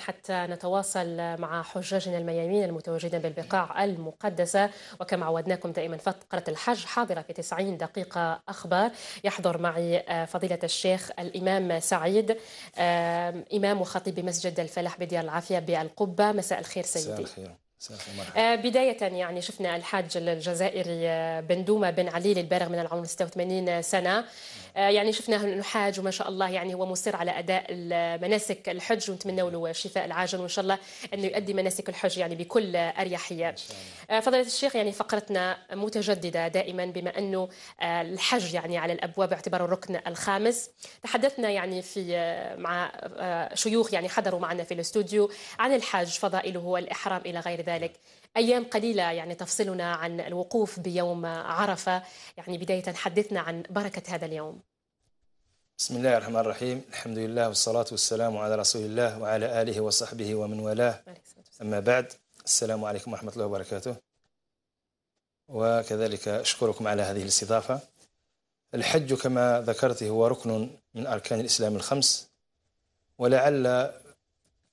حتى نتواصل مع حجاجنا الميامين المتواجدين بالبقاع المقدسة وكما عودناكم دائما فقرة الحج حاضرة في 90 دقيقة أخبار يحضر معي آه، فضيلة الشيخ الإمام سعيد إمام وخطيب مسجد الفلاح بديار العافية بالقبة مساء الخير سيدي مساء الخير. آه، بداية يعني شفنا الحاج الجزائري آه، بن دوما بن علي البالغ من العمر 86 سنة آه، يعني شفناه انه حاج وما شاء الله يعني هو مصر على اداء مناسك الحج ونتمنوا له الشفاء العاجل وان شاء الله انه يؤدي مناسك الحج يعني بكل اريحيه. فضيله الشيخ يعني فقرتنا متجدده دائما بما انه الحج يعني على الابواب باعتباره الركن الخامس. تحدثنا يعني في مع شيوخ يعني حضروا معنا في الاستوديو عن الحج فضائله والاحرام الى غير ذلك. ذلك أيام قليلة يعني تفصلنا عن الوقوف بيوم عرفة يعني بداية حدثنا عن بركة هذا اليوم بسم الله الرحمن الرحيم الحمد لله والصلاة والسلام على رسول الله وعلى آله وصحبه ومن والاه أما بعد السلام عليكم ورحمة الله وبركاته وكذلك أشكركم على هذه الاستضافة الحج كما ذكرت هو ركن من أركان الإسلام الخمس ولعل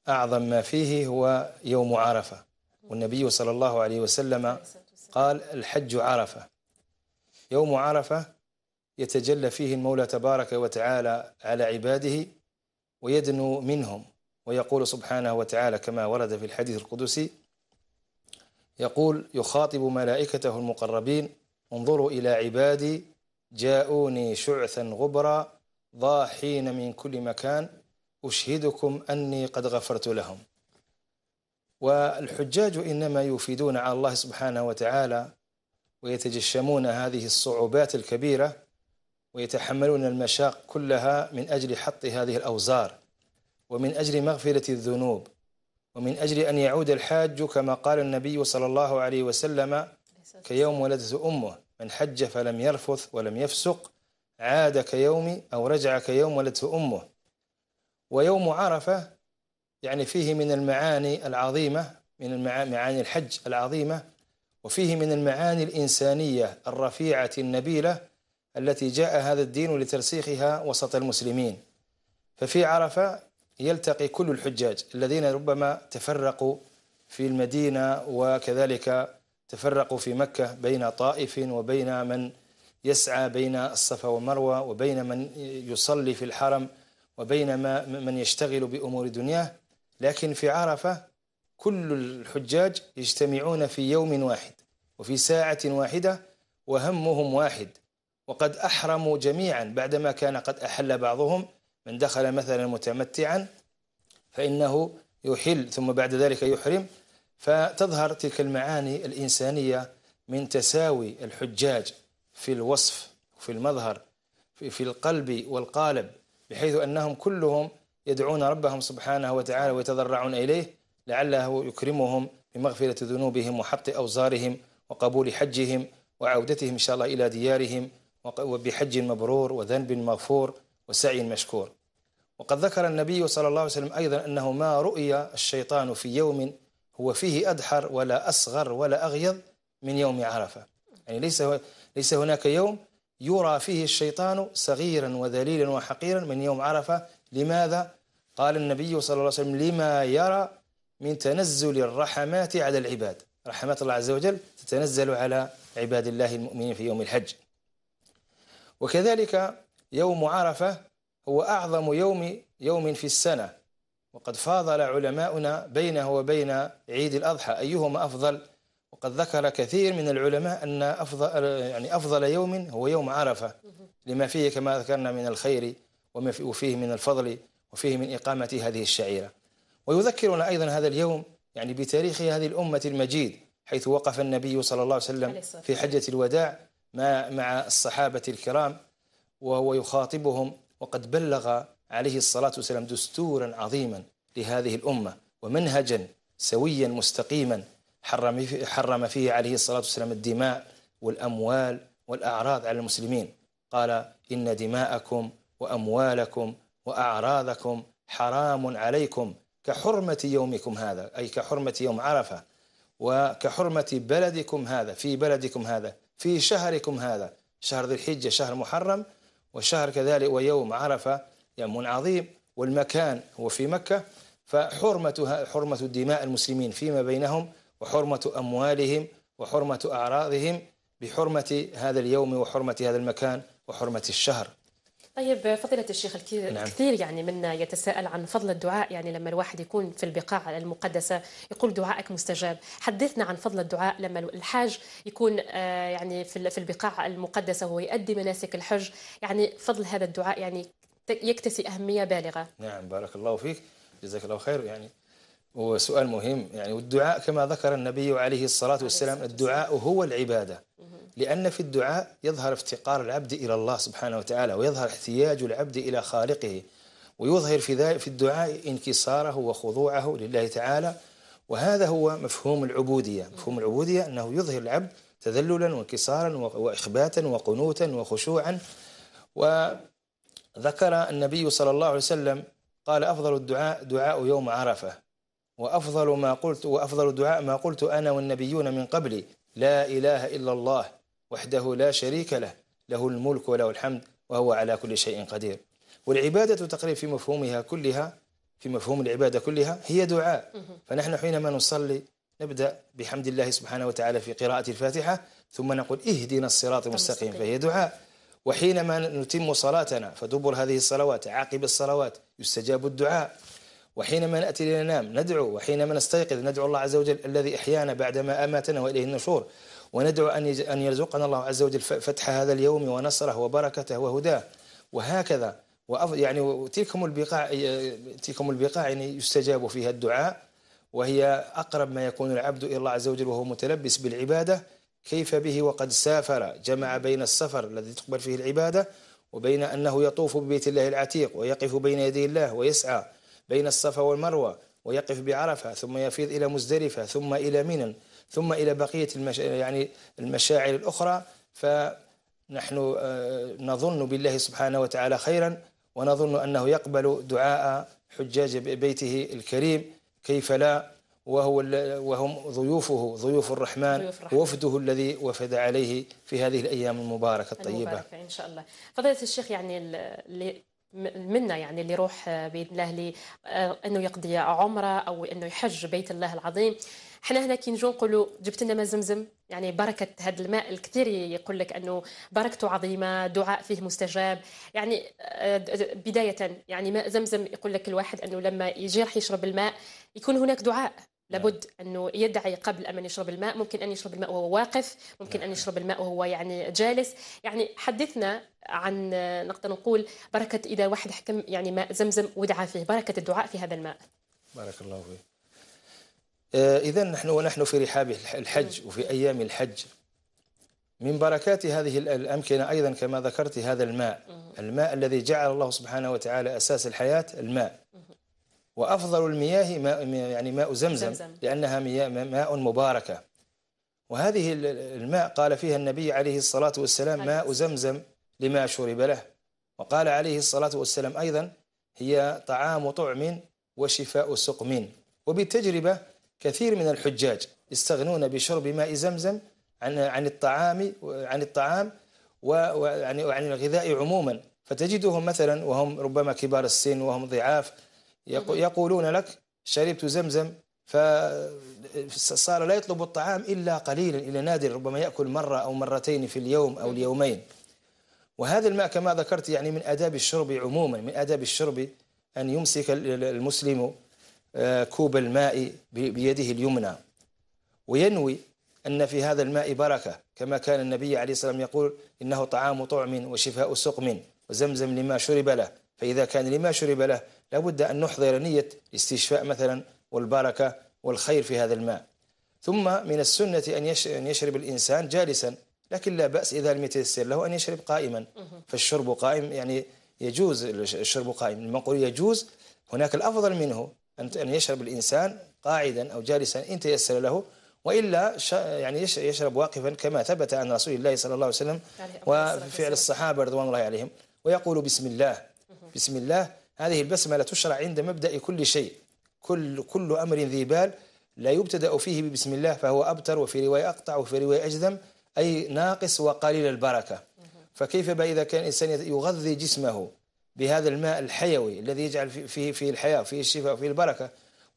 أعظم ما فيه هو يوم عرفة والنبي صلى الله عليه وسلم قال الحج عرفة يوم عرفة يتجلى فيه المولى تبارك وتعالى على عباده ويدنو منهم ويقول سبحانه وتعالى كما ورد في الحديث القدسي يقول يخاطب ملائكته المقربين انظروا إلى عبادي جاءوني شعثا غبرا ضاحين من كل مكان أشهدكم أني قد غفرت لهم والحجاج إنما يفيدون على الله سبحانه وتعالى ويتجشمون هذه الصعوبات الكبيرة ويتحملون المشاق كلها من أجل حط هذه الأوزار ومن أجل مغفرة الذنوب ومن أجل أن يعود الحاج كما قال النبي صلى الله عليه وسلم كيوم ولدته أمه من حج فلم يرفث ولم يفسق عاد كيوم أو رجع كيوم ولدته أمه ويوم عرفة يعني فيه من المعاني العظيمة من معاني الحج العظيمة وفيه من المعاني الإنسانية الرفيعة النبيلة التي جاء هذا الدين لترسيخها وسط المسلمين ففي عرفة يلتقي كل الحجاج الذين ربما تفرقوا في المدينة وكذلك تفرقوا في مكة بين طائف وبين من يسعى بين الصفا والمروة وبين من يصلي في الحرم وبين من يشتغل بأمور دنياه لكن في عرفة كل الحجاج يجتمعون في يوم واحد وفي ساعة واحدة وهمهم واحد وقد أحرموا جميعا بعدما كان قد أحل بعضهم من دخل مثلا متمتعا فإنه يحل ثم بعد ذلك يحرم فتظهر تلك المعاني الإنسانية من تساوي الحجاج في الوصف وفي المظهر في القلب والقالب بحيث أنهم كلهم يدعون ربهم سبحانه وتعالى ويتضرعون إليه لعله يكرمهم بمغفرة ذنوبهم وحط أوزارهم وقبول حجهم وعودتهم إن شاء الله إلى ديارهم وبحج مبرور وذنب مغفور وسعي مشكور وقد ذكر النبي صلى الله عليه وسلم أيضا أنه ما رؤي الشيطان في يوم هو فيه أدحر ولا أصغر ولا أغيض من يوم عرفة يعني ليس ليس هناك يوم يرى فيه الشيطان صغيرا وذليلا وحقيرا من يوم عرفة لماذا؟ قال النبي صلى الله عليه وسلم لما يرى من تنزل الرحمات على العباد رحمات الله عز وجل تتنزل على عباد الله المؤمنين في يوم الحج وكذلك يوم عرفة هو أعظم يوم يوم في السنة وقد فاضل علماؤنا بينه وبين عيد الأضحى أيهما أفضل وقد ذكر كثير من العلماء أن أفضل, يعني أفضل يوم هو يوم عرفة لما فيه كما ذكرنا من الخير وما فيه من الفضل وفيه من إقامة هذه الشعيرة ويذكرنا أيضا هذا اليوم يعني بتاريخ هذه الأمة المجيد حيث وقف النبي صلى الله عليه وسلم في حجة الوداع مع الصحابة الكرام وهو يخاطبهم وقد بلغ عليه الصلاة والسلام دستورا عظيما لهذه الأمة ومنهجا سويا مستقيما حرم فيه, حرم فيه عليه الصلاة والسلام الدماء والأموال والأعراض على المسلمين قال إن دماءكم وأموالكم وأعراضكم حرام عليكم كحرمة يومكم هذا أي كحرمة يوم عرفة وكحرمة بلدكم هذا في بلدكم هذا في شهركم هذا شهر ذي الحجة شهر محرم وشهر كذلك ويوم عرفة يوم عظيم والمكان هو في مكة فحرمة حرمة دماء المسلمين فيما بينهم وحرمة أموالهم وحرمة أعراضهم بحرمة هذا اليوم وحرمة هذا المكان وحرمة الشهر طيب فضيلة الشيخ الكثير نعم. كثير يعني منا يتساءل عن فضل الدعاء يعني لما الواحد يكون في البقاع المقدسة يقول دعائك مستجاب حدثنا عن فضل الدعاء لما الحاج يكون آه، يعني في البقاع المقدسة وهو يؤدي مناسك الحج يعني فضل هذا الدعاء يعني يكتسي أهمية بالغة نعم بارك الله فيك جزاك الله خير يعني وسؤال مهم يعني والدعاء كما ذكر النبي عليه الصلاة والسلام الدعاء هو العبادة لأن في الدعاء يظهر افتقار العبد إلى الله سبحانه وتعالى ويظهر احتياج العبد إلى خالقه ويظهر في في الدعاء انكساره وخضوعه لله تعالى وهذا هو مفهوم العبودية مفهوم العبودية أنه يظهر العبد تذللا وانكسارا وإخباتا وقنوتا وخشوعا وذكر النبي صلى الله عليه وسلم قال أفضل الدعاء دعاء يوم عرفة وأفضل ما قلت وأفضل دعاء ما قلت أنا والنبيون من قبلي لا إله إلا الله وحده لا شريك له له الملك وله الحمد وهو على كل شيء قدير والعبادة تقريبا في مفهومها كلها في مفهوم العبادة كلها هي دعاء فنحن حينما نصلي نبدأ بحمد الله سبحانه وتعالى في قراءة الفاتحة ثم نقول اهدنا الصراط المستقيم فهي دعاء وحينما نتم صلاتنا فدبر هذه الصلوات عقب الصلوات يستجاب الدعاء وحينما نأتي لننام ندعو وحينما نستيقظ ندعو الله عز وجل الذي أحيانا بعدما أماتنا وإليه النشور وندعو أن أن يرزقنا الله عز وجل فتح هذا اليوم ونصره وبركته وهداه وهكذا يعني تلكم البقاع تلكم البقاع يعني يستجاب فيها الدعاء وهي أقرب ما يكون العبد إلى الله عز وجل وهو متلبس بالعبادة كيف به وقد سافر جمع بين السفر الذي تقبل فيه العبادة وبين أنه يطوف ببيت الله العتيق ويقف بين يدي الله ويسعى بين الصفا والمروة ويقف بعرفة ثم يفيض إلى مزدلفة ثم إلى منى ثم إلى بقية المشا... يعني المشاعر الأخرى فنحن آه، نظن بالله سبحانه وتعالى خيرا ونظن أنه يقبل دعاء حجاج بيته الكريم كيف لا وهو وهم ضيوفه ضيوف الرحمن الرحمن. وفده الذي وفد عليه في هذه الايام المباركه الطيبه المباركة ان شاء الله فضيله الشيخ يعني منا يعني اللي يروح باذن الله لي آه، انه يقضي عمره او انه يحج بيت الله العظيم حنا هنا كي نجو نقولوا جبت لنا ماء زمزم يعني بركه هذا الماء الكثير يقول لك انه بركته عظيمه دعاء فيه مستجاب يعني آه، بدايه يعني ماء زمزم يقول لك الواحد انه لما يجي راح يشرب الماء يكون هناك دعاء لابد نعم. انه يدعي قبل ان يشرب الماء ممكن ان يشرب الماء وهو واقف ممكن ان نعم. يشرب الماء وهو يعني جالس يعني حدثنا عن نقدر نقول بركه اذا واحد حكم يعني ماء زمزم ودعا فيه بركه الدعاء في هذا الماء بارك الله فيك آه، اذا نحن ونحن في رحاب الحج نعم. وفي ايام الحج من بركات هذه الامكنه ايضا كما ذكرت هذا الماء الماء الذي جعل الله سبحانه وتعالى اساس الحياه الماء وأفضل المياه ماء يعني ماء زمزم, زمزم. لأنها مياه ماء مباركة وهذه الماء قال فيها النبي عليه الصلاة والسلام ماء زمزم لما شرب له وقال عليه الصلاة والسلام أيضا هي طعام طعم وشفاء سقم وبالتجربة كثير من الحجاج يستغنون بشرب ماء زمزم عن عن الطعام عن الطعام وعن يعني الغذاء عموما فتجدهم مثلا وهم ربما كبار السن وهم ضعاف يقولون لك شربت زمزم فصار لا يطلب الطعام إلا قليلا إلى نادر ربما يأكل مرة أو مرتين في اليوم أو اليومين وهذا الماء كما ذكرت يعني من آداب الشرب عموما من آداب الشرب أن يمسك المسلم آه، كوب الماء بيده اليمنى وينوي أن في هذا الماء بركة كما كان النبي عليه الصلاة والسلام يقول إنه طعام طعم وشفاء سقم وزمزم لما شرب له فإذا كان لما شرب له لابد أن نحضر نية الاستشفاء مثلا والبركة والخير في هذا الماء ثم من السنة أن يشرب الإنسان جالسا لكن لا بأس إذا لم يتيسر له أن يشرب قائما فالشرب قائم يعني يجوز الشرب قائم لما نقول يجوز هناك الأفضل منه أن يشرب الإنسان قاعدا أو جالسا إن تيسر له وإلا يعني يشرب واقفا كما ثبت عن رسول الله صلى الله عليه وسلم وفعل الصحابة رضوان الله عليهم ويقول بسم الله بسم الله هذه البسملة تشرع عند مبدأ كل شيء كل كل أمر ذي بال لا يبتدأ فيه ببسم الله فهو أبتر وفي رواية أقطع وفي رواية أجذم أي ناقص وقليل البركة فكيف إذا كان الإنسان يغذي جسمه بهذا الماء الحيوي الذي يجعل فيه فيه الحياة فيه الشفاء وفيه البركة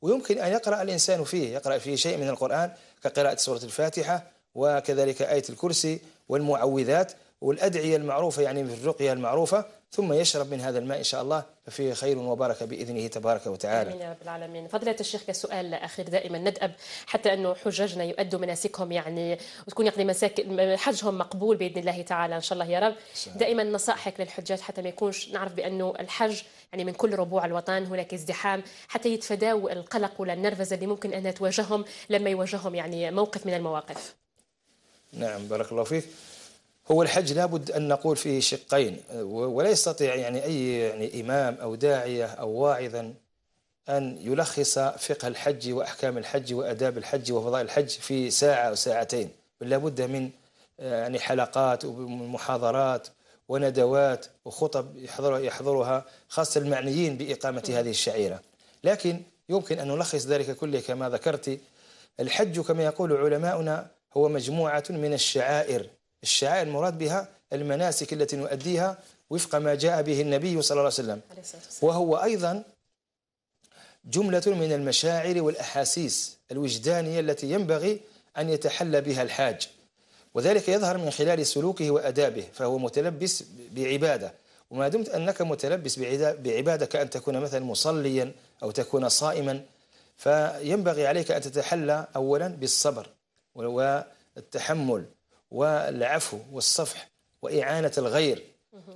ويمكن أن يقرأ الإنسان فيه يقرأ فيه شيء من القرآن كقراءة سورة الفاتحة وكذلك آية الكرسي والمعوذات والأدعية المعروفة يعني في الرقية المعروفة ثم يشرب من هذا الماء إن شاء الله ففيه خير وبركة بإذنه تبارك وتعالى آمين يا رب العالمين فضيلة الشيخ كسؤال أخير دائما ندأب حتى أنه حجاجنا يؤدوا مناسكهم يعني وتكون يقضي يعني مساكن حجهم مقبول بإذن الله تعالى إن شاء الله يا رب سهل. دائما نصائحك للحجاج حتى ما يكونش نعرف بأنه الحج يعني من كل ربوع الوطن هناك ازدحام حتى يتفاداوا القلق ولا النرفزة اللي ممكن أنها تواجههم لما يواجههم يعني موقف من المواقف نعم بارك الله فيك هو الحج لابد ان نقول فيه شقين ولا يستطيع يعني اي يعني امام او داعيه او واعظا ان يلخص فقه الحج واحكام الحج واداب الحج وفضائل الحج في ساعه او ساعتين بل لابد من يعني حلقات ومحاضرات وندوات وخطب يحضرها خاصه المعنيين باقامه هذه الشعيره لكن يمكن ان نلخص ذلك كله كما ذكرت الحج كما يقول علماؤنا هو مجموعه من الشعائر الشعائر المراد بها المناسك التي نؤديها وفق ما جاء به النبي صلى الله عليه وسلم وهو أيضا جملة من المشاعر والأحاسيس الوجدانية التي ينبغي أن يتحلى بها الحاج وذلك يظهر من خلال سلوكه وأدابه فهو متلبس بعبادة وما دمت أنك متلبس بعبادة كأن تكون مثلا مصليا أو تكون صائما فينبغي عليك أن تتحلى أولا بالصبر والتحمل والعفو والصفح وإعانة الغير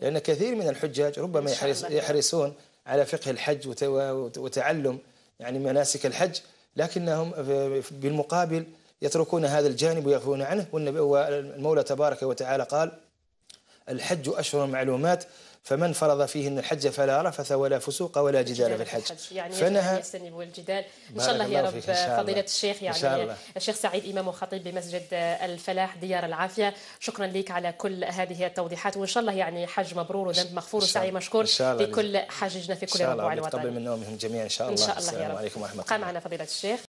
لأن كثير من الحجاج ربما يحرص يحرصون على فقه الحج وتعلم يعني مناسك الحج لكنهم بالمقابل يتركون هذا الجانب ويغفلون عنه والمولى تبارك وتعالى قال الحج أشهر معلومات فمن فرض فيه إن الحج فلا رفث ولا فسوق ولا جدال في الحج يعني فنهى يجتنبوا الجدال ان شاء الله يا رب فضيله الشيخ يعني الشيخ سعيد امام وخطيب بمسجد الفلاح ديار العافيه شكرا لك على كل هذه التوضيحات وان شاء الله يعني حج مبرور وذنب مغفور وسعي مشكور في كل حاججنا في كل ربوع الوطن ان شاء الله يتقبل من نومهم جميعا ان شاء الله ان شاء الله يا رب السلام عليكم ورحمه الله قام معنا فضيله الشيخ